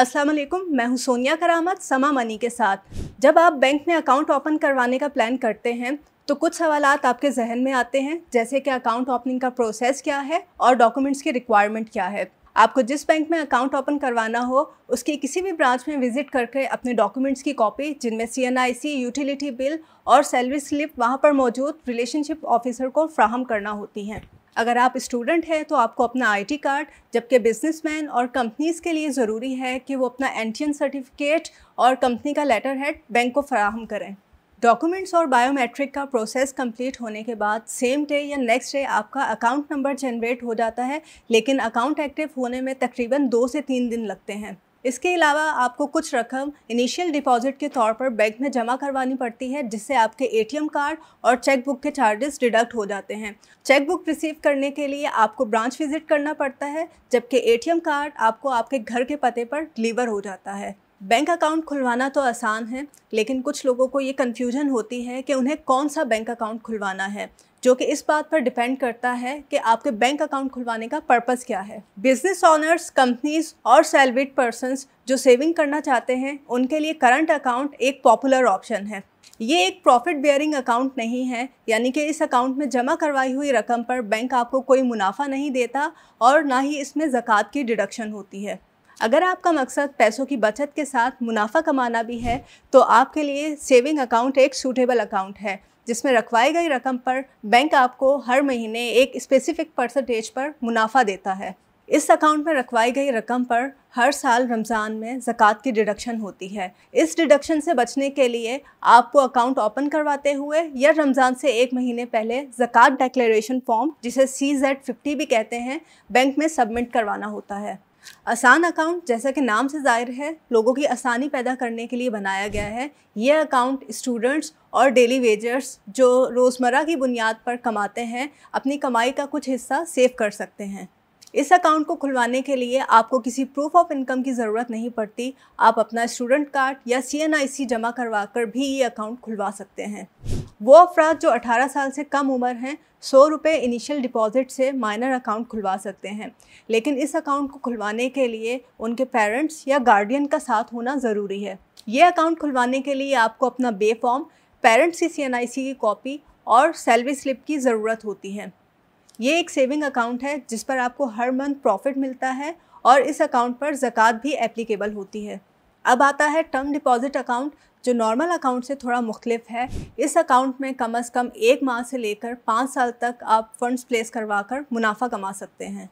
अस्सलाम वालेकुम मैं हूं सोनिया करामत समा मनी के साथ जब आप बैंक में अकाउंट ओपन करवाने का प्लान करते हैं तो कुछ सवाल आपके जहन में आते हैं जैसे कि अकाउंट ओपनिंग का प्रोसेस क्या है और डॉक्यूमेंट्स की रिक्वायरमेंट क्या है आपको जिस बैंक में अकाउंट ओपन करवाना हो उसकी किसी भी ब्रांच में विजिट करके अपने डॉक्यूमेंट्स की कॉपी जिनमें सी यूटिलिटी बिल और सैलरी स्लिप वहाँ पर मौजूद रिलेशनशिप ऑफिसर को फ्राहम करना होती हैं अगर आप स्टूडेंट हैं तो आपको अपना आईटी कार्ड जबकि बिजनेसमैन और कंपनीज़ के लिए ज़रूरी है कि वो अपना एंटियन सर्टिफिकेट और कंपनी का लेटर हेड बैंक को फराहम करें डॉक्यूमेंट्स और बायोमेट्रिक का प्रोसेस कंप्लीट होने के बाद सेम डे या नेक्स्ट डे आपका अकाउंट नंबर जनरेट हो जाता है लेकिन अकाउंट एक्टिव होने में तकरीबन दो से तीन दिन लगते हैं इसके अलावा आपको कुछ रकम इनिशियल डिपॉजिट के तौर पर बैंक में जमा करवानी पड़ती है जिससे आपके एटीएम कार्ड और चेकबुक के चार्जेस डिडक्ट हो जाते हैं चेकबुक रिसीव करने के लिए आपको ब्रांच विजिट करना पड़ता है जबकि एटीएम कार्ड आपको आपके घर के पते पर डिलीवर हो जाता है बैंक अकाउंट खुलवाना तो आसान है लेकिन कुछ लोगों को ये कन्फ्यूजन होती है कि उन्हें कौन सा बैंक अकाउंट खुलवाना है जो कि इस बात पर डिपेंड करता है कि आपके बैंक अकाउंट खुलवाने का पर्पज़ क्या है बिजनेस ऑनर्स कंपनीज और सैलरीड पर्सनस जो सेविंग करना चाहते हैं उनके लिए करंट अकाउंट एक पॉपुलर ऑप्शन है ये एक प्रॉफिट बेयरिंग अकाउंट नहीं है यानी कि इस अकाउंट में जमा करवाई हुई रकम पर बैंक आपको कोई मुनाफा नहीं देता और ना ही इसमें ज़क़़त की डिडक्शन होती है अगर आपका मकसद पैसों की बचत के साथ मुनाफा कमाना भी है तो आपके लिए सेविंग अकाउंट एक सूटेबल अकाउंट है जिसमें रखवाई गई रकम पर बैंक आपको हर महीने एक स्पेसिफिक परसेंटेज पर मुनाफा देता है इस अकाउंट में रखवाई गई रकम पर हर साल रमज़ान में ज़क़़त की डिडक्शन होती है इस डिडक्शन से बचने के लिए आपको अकाउंट ओपन करवाते हुए या रमज़ान से एक महीने पहले ज़क़़त डेक्लेशन फॉर्म जिसे सी जेड फिफ्टी भी कहते हैं बैंक में सबमिट करवाना होता है आसान अकाउंट जैसा कि नाम से जाहिर है लोगों की आसानी पैदा करने के लिए बनाया गया है यह अकाउंट स्टूडेंट्स और डेली वेजर्स जो रोज़मर्रा की बुनियाद पर कमाते हैं अपनी कमाई का कुछ हिस्सा सेव कर सकते हैं इस अकाउंट को खुलवाने के लिए आपको किसी प्रूफ ऑफ इनकम की ज़रूरत नहीं पड़ती आप अपना स्टूडेंट कार्ड या सी जमा करवा कर भी ये अकाउंट खुलवा सकते हैं वो अफराद जो 18 साल से कम उम्र हैं सौ रुपये इनिशियल डिपॉजिट से माइनर अकाउंट खुलवा सकते हैं लेकिन इस अकाउंट को खुलवाने के लिए उनके पेरेंट्स या गार्डियन का साथ होना ज़रूरी है ये अकाउंट खुलवाने के लिए आपको अपना बे फॉर्म पेरेंट्स की सी की कॉपी और सैलरी स्लिप की ज़रूरत होती है ये एक सेविंग अकाउंट है जिस पर आपको हर मंथ प्रॉफिट मिलता है और इस अकाउंट पर ज़क़़त भी एप्लीकेबल होती है अब आता है टर्म डिपॉजिट अकाउंट जो नॉर्मल अकाउंट से थोड़ा मुख्तलिफ है इस अकाउंट में कम अज़ कम एक माह से लेकर पाँच साल तक आप फंड्स प्लेस करवा कर मुनाफा कमा सकते हैं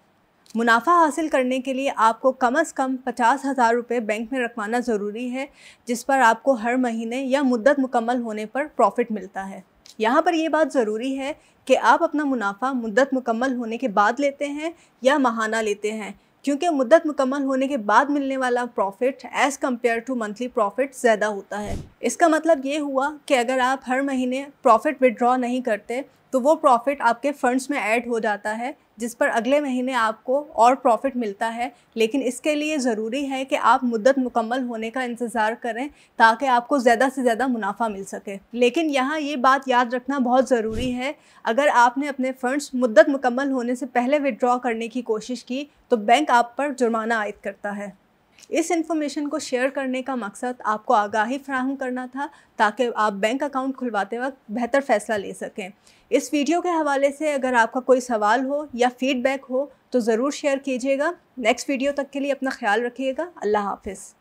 मुनाफा हासिल करने के लिए आपको कम अज़ कम पचास हज़ार रुपये बैंक में रखवाना ज़रूरी है जिस पर आपको हर महीने या मुद्दत मुकम्मल होने पर प्रॉफिट मिलता है यहाँ पर यह बात ज़रूरी है कि आप अपना मुनाफा मुद्दत मुकम्मल होने के बाद लेते हैं या माहाना लेते हैं क्योंकि मुद्दत मुकम्मल होने के बाद मिलने वाला profit as compared to monthly profit ज़्यादा होता है इसका मतलब ये हुआ कि अगर आप हर महीने प्रॉफिट विड्रॉ नहीं करते तो वो प्रॉफिट आपके फंड्स में ऐड हो जाता है जिस पर अगले महीने आपको और प्रॉफिट मिलता है लेकिन इसके लिए ज़रूरी है कि आप मुद्दत मुकम्मल होने का इंतज़ार करें ताकि आपको ज़्यादा से ज़्यादा मुनाफा मिल सके लेकिन यहाँ ये बात याद रखना बहुत ज़रूरी है अगर आपने अपने फ़ंड्स मुद्दत मुकम्मल होने से पहले विड्रॉ करने की कोशिश की तो बैंक आप पर जुर्माना आयद करता है इस इन्फॉर्मेशन को शेयर करने का मकसद आपको आगाही फ्राहम करना था ताकि आप बैंक अकाउंट खुलवाते वक्त बेहतर फ़ैसला ले सकें इस वीडियो के हवाले से अगर आपका कोई सवाल हो या फ़ीडबैक हो तो ज़रूर शेयर कीजिएगा नेक्स्ट वीडियो तक के लिए अपना ख्याल रखिएगा अल्लाह हाफिज़